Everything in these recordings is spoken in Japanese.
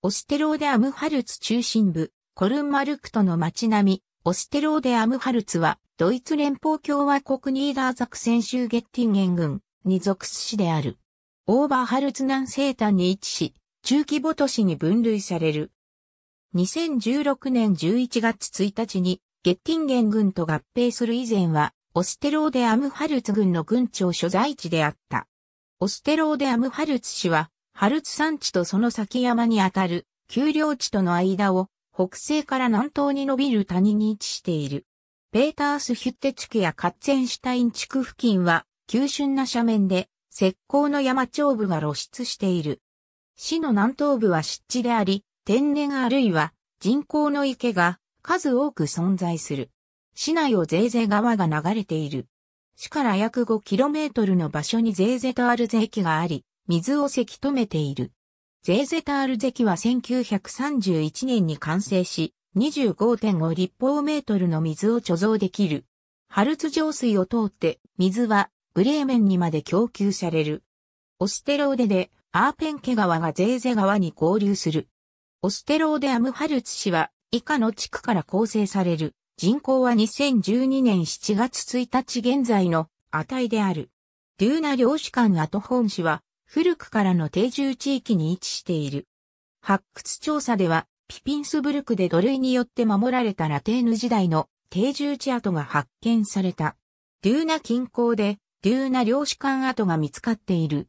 オステローデアムハルツ中心部、コルンマルクトの街並み、オステローデアムハルツは、ドイツ連邦共和国ニーダーザクセン州ゲッティンゲン郡に属す市である。オーバーハルツ南西端に位置し、中規模都市に分類される。2016年11月1日に、ゲッティンゲン郡と合併する以前は、オステローデアムハルツ郡の郡庁所在地であった。オステローデアムハルツ市は、ハルツ山地とその先山にあたる、丘陵地との間を、北西から南東に伸びる谷に位置している。ペータースヒュッテ地区やカッツェンシュタイン地区付近は、急峻な斜面で、石膏の山頂部が露出している。市の南東部は湿地であり、天然あるいは人工の池が数多く存在する。市内をゼーゼ川が流れている。市から約 5km の場所にゼーゼとアルゼ駅があり、水をせき止めている。ゼーゼタール関は1931年に完成し、25.5立方メートルの水を貯蔵できる。ハルツ浄水を通って水はブレーメンにまで供給される。オステローデでアーペンケ川がゼーゼ川に合流する。オステローデアムハルツ市は以下の地区から構成される。人口は2012年7月1日現在の値である。デューナ領主館アトホン市は古くからの定住地域に位置している。発掘調査では、ピピンスブルクで土塁によって守られたラテーヌ時代の定住地跡が発見された。デューナ近郊で、デューナ領主館跡が見つかっている。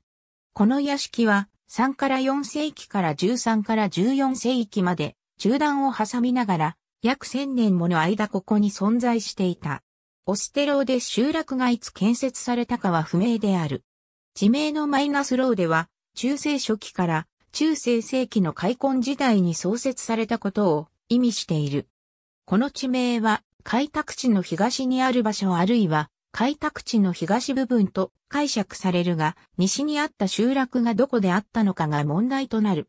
この屋敷は、3から4世紀から13から14世紀まで、中弾を挟みながら、約1000年もの間ここに存在していた。オステローで集落がいつ建設されたかは不明である。地名のマイナスローでは、中世初期から中世世紀の開墾時代に創設されたことを意味している。この地名は、開拓地の東にある場所あるいは、開拓地の東部分と解釈されるが、西にあった集落がどこであったのかが問題となる。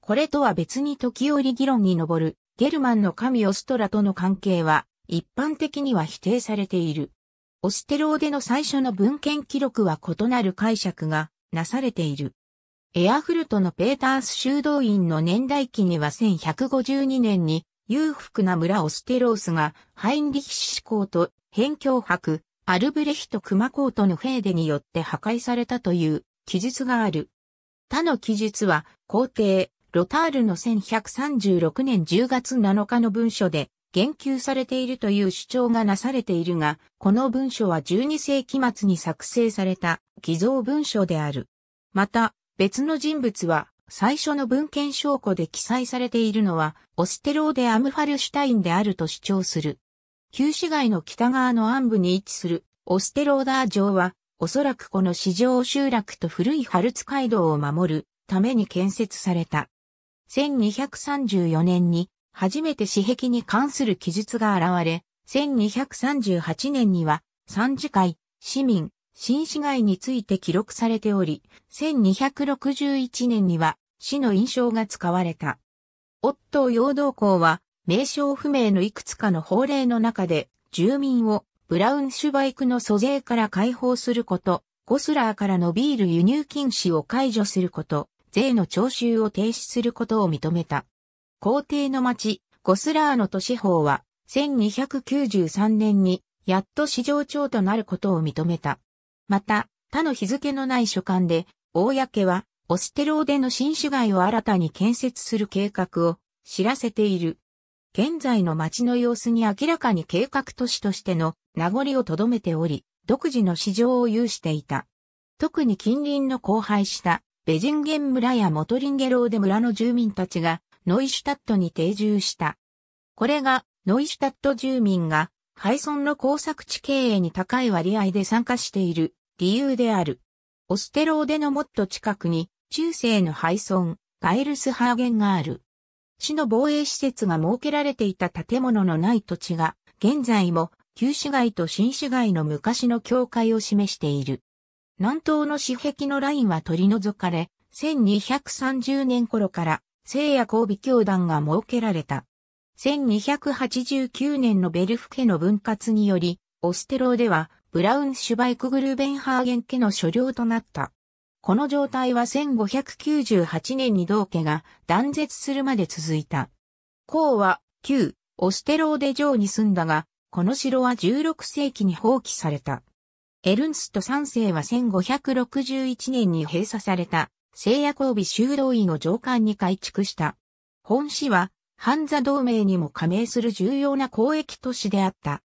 これとは別に時折議論に上る、ゲルマンの神オストラとの関係は、一般的には否定されている。オステローデの最初の文献記録は異なる解釈がなされている。エアフルトのペータース修道院の年代記には1152年に裕福な村オステロースがハインリヒシーと辺境博アルブレヒト熊ートのフェーデによって破壊されたという記述がある。他の記述は皇帝ロタールの1136年10月7日の文書で言及されているという主張がなされているが、この文書は12世紀末に作成された偽造文書である。また、別の人物は、最初の文献証拠で記載されているのは、オステローデ・アムファルシュタインであると主張する。旧市街の北側の暗部に位置する、オステローダー城は、おそらくこの市場集落と古いハルツ街道を守るために建設された。1234年に初めて私壁に関する記述が現れ、1238年には、三次会、市民、新市街について記録されており、1261年には、市の印象が使われた。オットー陽動校は、名称不明のいくつかの法令の中で、住民をブラウンシュバイクの租税から解放すること、ゴスラーからのビール輸入禁止を解除すること、税の徴収を停止することを認めた。皇帝の町、ゴスラーの都市法は、1293年に、やっと市場長となることを認めた。また、他の日付のない書簡で、公は、オステローデの新種街を新たに建設する計画を知らせている。現在の町の様子に明らかに計画都市としての名残をとどめており、独自の市場を有していた。特に近隣の荒廃した、ベジンゲン村やモトリンゲローデ村の住民たちが、ノイシュタットに定住した。これが、ノイシュタット住民が、廃村の工作地経営に高い割合で参加している理由である。オステローデのもっと近くに、中世の廃村、ガイルスハーゲンがある。市の防衛施設が設けられていた建物のない土地が、現在も旧市街と新市街の昔の境界を示している。南東の市壁のラインは取り除かれ、1230年頃から聖夜交尾教団が設けられた。1289年のベルフ家の分割により、オステローではブラウンシュバイクグルーベンハーゲン家の所領となった。この状態は1598年に同家が断絶するまで続いた。公は旧オステローで城に住んだが、この城は16世紀に放棄された。エルンスト3世は1561年に閉鎖された聖夜交尾修道院を上官に改築した。本市は、半座同盟にも加盟する重要な交易都市であった。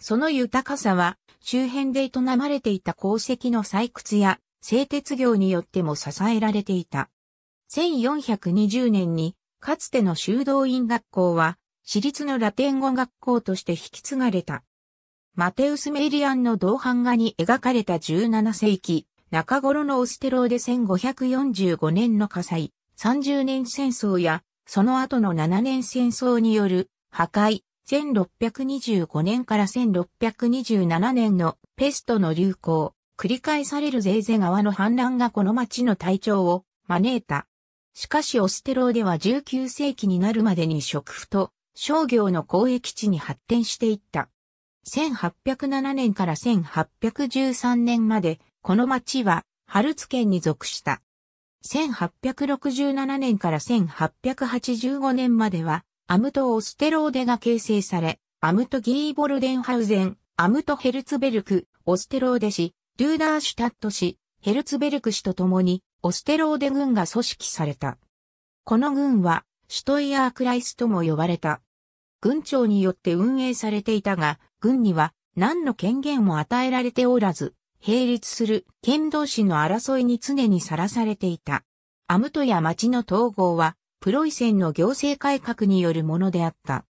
その豊かさは、周辺で営まれていた鉱石の採掘や、製鉄業によっても支えられていた。1420年に、かつての修道院学校は、私立のラテン語学校として引き継がれた。マテウス・メイリアンの銅版画に描かれた17世紀、中頃のオステローで1545年の火災、30年戦争や、その後の7年戦争による破壊、1625年から1627年のペストの流行、繰り返されるゼーゼ川の氾濫がこの町の体調を招いた。しかしオステローでは19世紀になるまでに食府と商業の交易地に発展していった。1807年から1813年までこの町は、ハルツ県に属した。1867年から1885年までは、アムト・オステローデが形成され、アムト・ギーボルデンハウゼン、アムト・ヘルツベルク、オステローデ市、ルーダーシュタット氏、ヘルツベルク氏と共に、オステローデ軍が組織された。この軍は、シュトイヤークライスとも呼ばれた。軍長によって運営されていたが、軍には何の権限も与えられておらず、並立する剣道士の争いに常にさらされていた。アムトや町の統合は、プロイセンの行政改革によるものであった。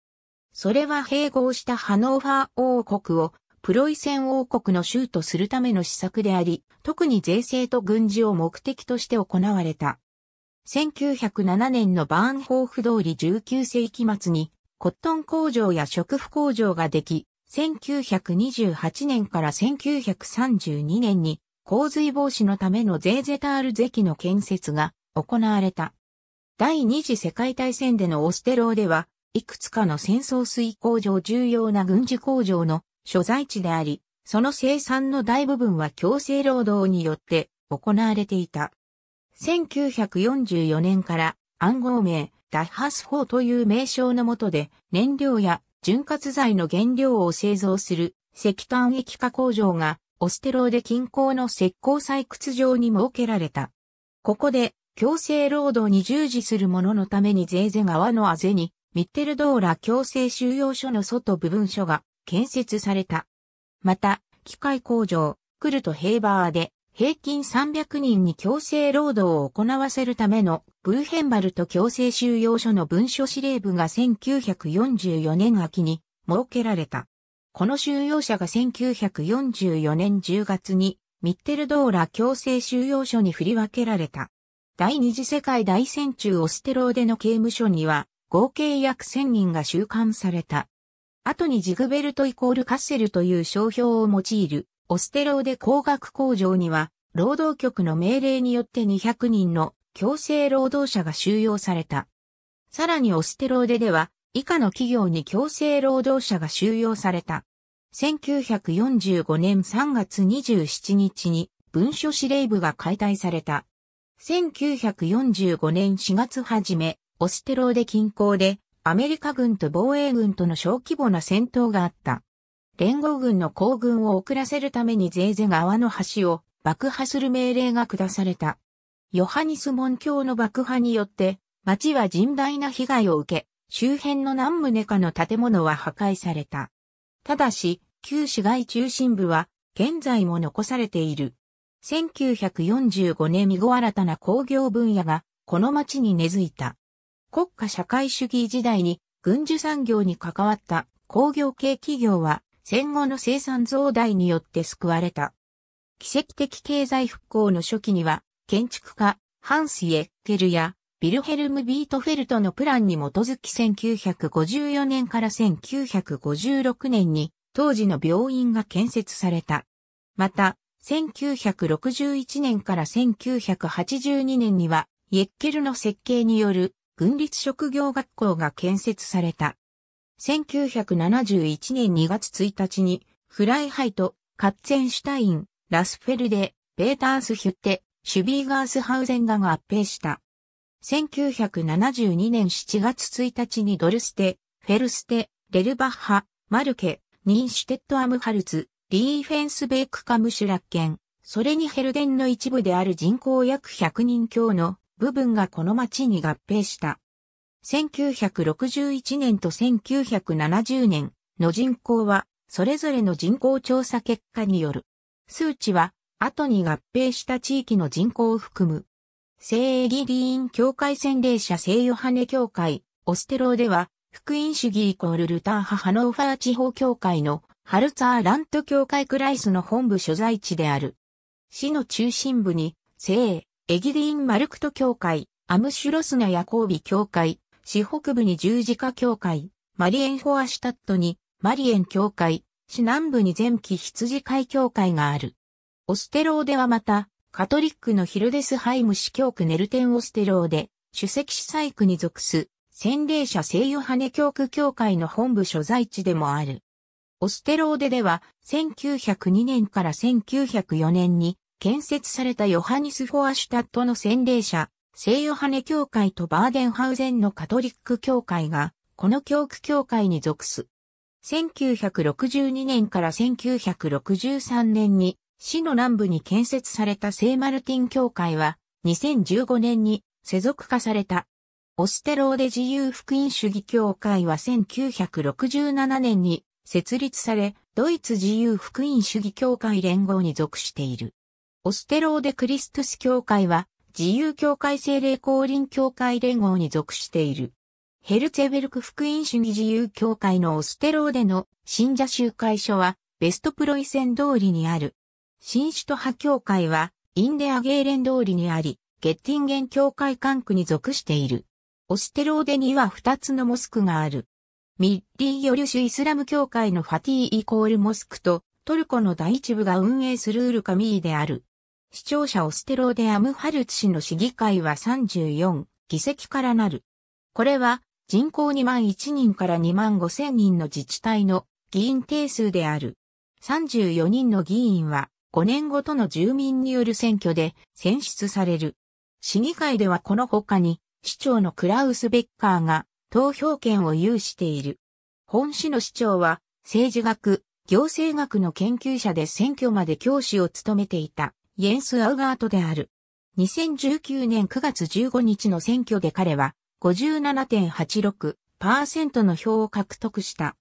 それは併合したハノーファー王国をプロイセン王国の州とするための施策であり、特に税制と軍事を目的として行われた。1907年のバーンホーフ通り19世紀末に、コットン工場や食婦工場ができ、1928年から1932年に洪水防止のためのゼーゼタールゼの建設が行われた。第二次世界大戦でのオステローでは、いくつかの戦争水工場重要な軍事工場の所在地であり、その生産の大部分は強制労働によって行われていた。1944年から暗号名、ダッハスーという名称のもとで燃料や潤滑剤の原料を製造する石炭液化工場がオステローデ近郊の石膏採掘場に設けられた。ここで強制労働に従事する者のためにゼーゼ川のあぜにミッテルドーラ強制収容所の外部分所が建設された。また、機械工場、クルト・ヘーバーで平均300人に強制労働を行わせるためのブーヘンバルト強制収容所の文書司令部が1944年秋に設けられた。この収容者が1944年10月にミッテルドーラ強制収容所に振り分けられた。第二次世界大戦中オステローデの刑務所には合計約1000人が収監された。後にジグベルトイコールカッセルという商標を用いるオステローデ工学工場には、労働局の命令によって200人の強制労働者が収容された。さらにオステローデでは、以下の企業に強制労働者が収容された。1945年3月27日に文書司令部が解体された。1945年4月初め、オステローデ近郊でアメリカ軍と防衛軍との小規模な戦闘があった。連合軍の行軍を遅らせるためにゼーゼ川の橋を爆破する命令が下された。ヨハニス門教の爆破によって、町は甚大な被害を受け、周辺の何棟かの建物は破壊された。ただし、旧市街中心部は、現在も残されている。1945年以後新たな工業分野が、この町に根付いた。国家社会主義時代に、軍需産業に関わった工業系企業は、戦後の生産増大によって救われた。奇跡的経済復興の初期には、建築家、ハンス・イエッケルや、ビルヘルム・ビートフェルトのプランに基づき1954年から1956年に、当時の病院が建設された。また、1961年から1982年には、イエッケルの設計による、軍立職業学校が建設された。1971年2月1日に、フライハイト、カッツェンシュタイン、ラスフェルデ、ベータースヒュッテ、シュビーガースハウゼンガが合併した。1972年7月1日にドルステ、フェルステ、レルバッハ、マルケ、ニンシュテッドアムハルツ、リーフェンスベークカムシュラッケン、それにヘルデンの一部である人口約100人強の部分がこの町に合併した。1961年と1970年の人口は、それぞれの人口調査結果による。数値は、後に合併した地域の人口を含む。聖エギリーン教会洗礼者聖ヨハネ教会、オステローでは、福音主義イコールルターハハノーファー地方教会のハルツァーラント教会クライスの本部所在地である。市の中心部に、聖エギリーンマルクト教会、アムシュロスナヤコービ教会、市北部に十字架教会、マリエンフォアシュタットにマリエン教会、市南部に前期羊会教会がある。オステローではまた、カトリックのヒルデスハイム市教区ネルテンオステローで、主席司祭区に属す、洗礼者聖ヨハネ教区教会の本部所在地でもある。オステローデでは、1902年から1904年に建設されたヨハニス・フォアシュタットの洗礼者、聖ヨハネ教会とバーデンハウゼンのカトリック教会が、この教区教会に属す。1962年から1963年に、市の南部に建設された聖マルティン教会は、2015年に世俗化された。オステローデ自由福音主義教会は1967年に設立され、ドイツ自由福音主義教会連合に属している。オステローデクリストス教会は自由教会精霊公臨教会連合に属している。ヘルツェベルク福音主義自由教会のオステローでの信者集会所は、ベストプロイセン通りにある。新首都派教会は、インデアゲーレン通りにあり、ゲッティンゲン教会管区に属している。オステローデには2つのモスクがある。ミッリーヨルシュイスラム教会のファティイコールモスクと、トルコの第一部が運営するウルカミーである。市聴者オステローデアムハルツ氏の市議会は34議席からなる。これは人口2万1人から2万5千人の自治体の議員定数である。34人の議員は5年ごとの住民による選挙で選出される。市議会ではこの他に市長のクラウス・ベッカーが投票権を有している。本市の市長は政治学、行政学の研究者で選挙まで教師を務めていたイエンス・アウガートである。2019年9月15日の選挙で彼は57.86%の票を獲得した。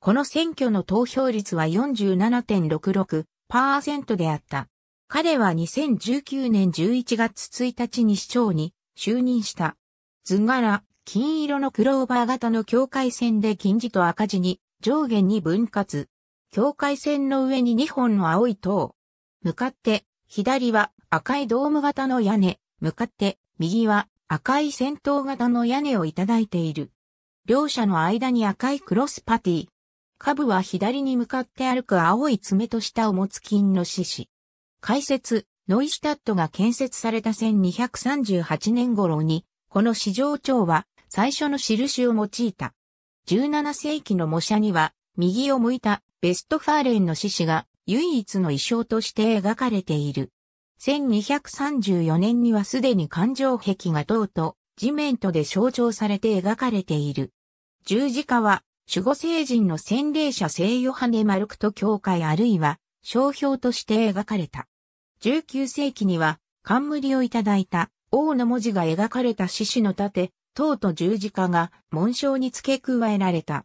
この選挙の投票率は47.66%であった。彼は2019年11月1日に市長に就任した。図柄、金色のクローバー型の境界線で金字と赤字に上下に分割。境界線の上に2本の青い塔。向かって左は赤いドーム型の屋根、向かって右は赤い戦闘型の屋根をいただいている。両者の間に赤いクロスパティ。下部は左に向かって歩く青い爪と下を持つ金の獅子。解説、ノイシュタットが建設された1238年頃に、この市場長は最初の印を用いた。17世紀の模写には、右を向いたベストファーレンの獅子が唯一の意匠として描かれている。1234年にはすでに環状壁が塔と地面とで象徴されて描かれている。十字架は守護聖人の洗礼者聖ヨハネ・マルクト教会あるいは商標として描かれた。19世紀には冠をいただいた王の文字が描かれた獅子の盾、塔と十字架が紋章に付け加えられた。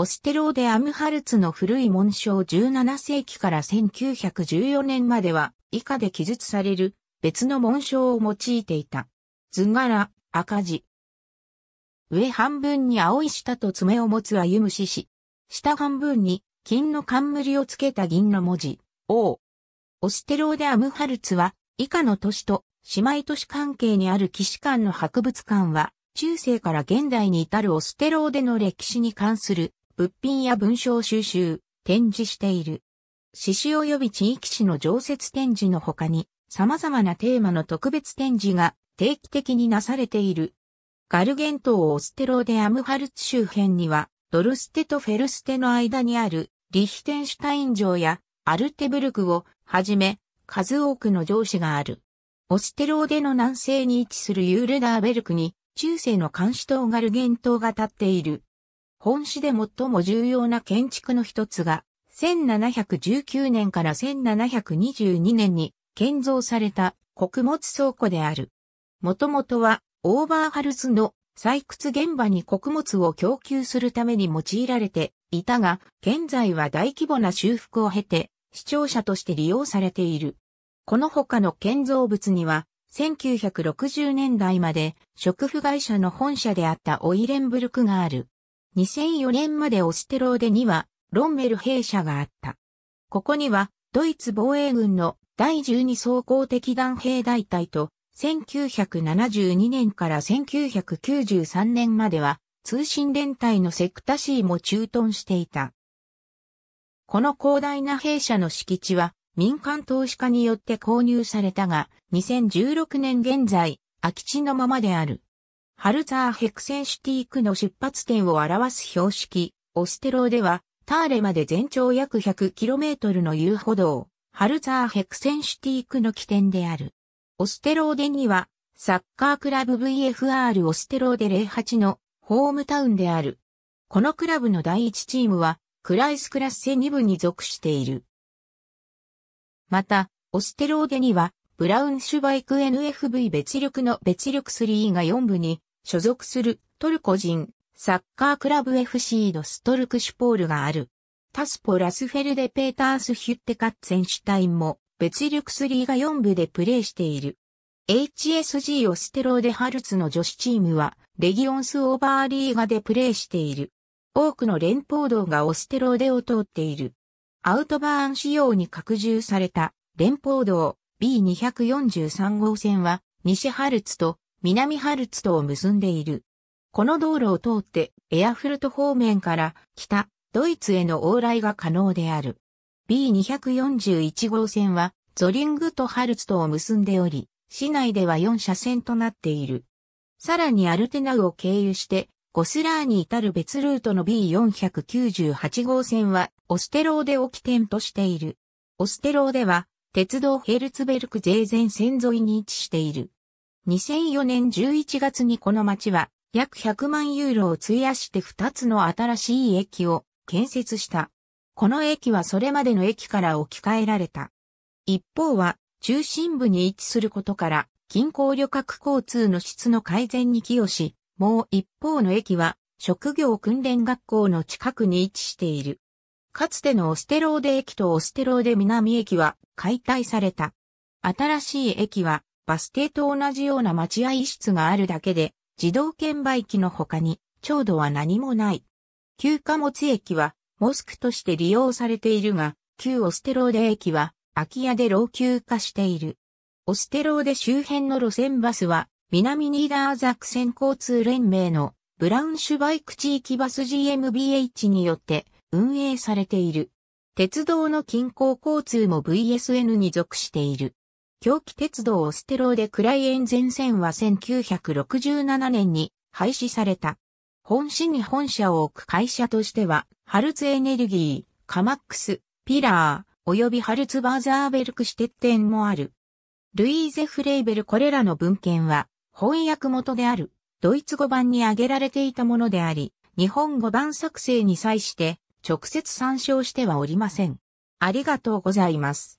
オステローデ・アムハルツの古い紋章17世紀から1914年までは以下で記述される別の紋章を用いていた。図柄、赤字。上半分に青い舌と爪を持つ歩む獅子。下半分に金の冠をつけた銀の文字、O。オステローデ・アムハルツは以下の都市と姉妹都市関係にある騎士館の博物館は中世から現代に至るオステローデの歴史に関する物品や文章収集、展示している。詩集及び地域史の常設展示の他に、様々なテーマの特別展示が定期的になされている。ガルゲン島オステローデアムハルツ周辺には、ドルステとフェルステの間にあるリヒテンシュタイン城やアルテブルクをはじめ、数多くの城市がある。オステローデの南西に位置するユールダーベルクに、中世の監視塔ガルゲン島が立っている。本市で最も重要な建築の一つが、1719年から1722年に建造された穀物倉庫である。もともとはオーバーハルスの採掘現場に穀物を供給するために用いられていたが、現在は大規模な修復を経て、視聴者として利用されている。この他の建造物には、1960年代まで、食腐会社の本社であったオイレンブルクがある。2004年までオステローデにはロンメル兵舎があった。ここにはドイツ防衛軍の第12装甲敵弾兵大隊と1972年から1993年までは通信連隊のセクタシーも駐屯していた。この広大な兵舎の敷地は民間投資家によって購入されたが2016年現在空き地のままである。ハルツァーヘクセンシュティークの出発点を表す標識、オステローでは、ターレまで全長約 100km の遊歩道、ハルツァーヘクセンシュティークの起点である。オステローデには、サッカークラブ VFR オステローデ08のホームタウンである。このクラブの第1チームは、クライスクラッセ2部に属している。また、オステローデには、ブラウンシュバイク NFV 別力の別力3が4部に所属するトルコ人サッカークラブ FC のストルクシュポールがある。タスポラスフェルデ・ペータース・ヒュッテ・カッツェンシュタインも別リュクスリーが4部でプレーしている。HSG オステローデ・ハルツの女子チームはレギオンス・オーバーリーガでプレーしている。多くの連邦道がオステローデを通っている。アウトバーン仕様に拡充された連邦道 B243 号線は西ハルツと南ハルツとを結んでいる。この道路を通ってエアフルト方面から北、ドイツへの往来が可能である。B241 号線はゾリングとハルツとを結んでおり、市内では4車線となっている。さらにアルテナウを経由して、ゴスラーに至る別ルートの B498 号線は、オステローで起点としている。オステローでは、鉄道ヘルツベルク税前線沿いに位置している。2004年11月にこの町は約100万ユーロを費やして2つの新しい駅を建設した。この駅はそれまでの駅から置き換えられた。一方は中心部に位置することから近郊旅客交通の質の改善に寄与し、もう一方の駅は職業訓練学校の近くに位置している。かつてのオステローデ駅とオステローデ南駅は解体された。新しい駅はバス停と同じような待合室があるだけで、自動券売機の他に、長度は何もない。旧貨物駅は、モスクとして利用されているが、旧オステローデ駅は、空き家で老朽化している。オステローデ周辺の路線バスは、南ニーダーザクセン交通連盟のブラウンシュバイク地域バス GMBH によって運営されている。鉄道の近郊交通も VSN に属している。狂気鉄道オステローでクライエン前線は1967年に廃止された。本市に本社を置く会社としては、ハルツエネルギー、カマックス、ピラー、及びハルツバーザーベルクシテッテンもある。ルイーゼ・フレイベルこれらの文献は、翻訳元である、ドイツ語版に挙げられていたものであり、日本語版作成に際して、直接参照してはおりません。ありがとうございます。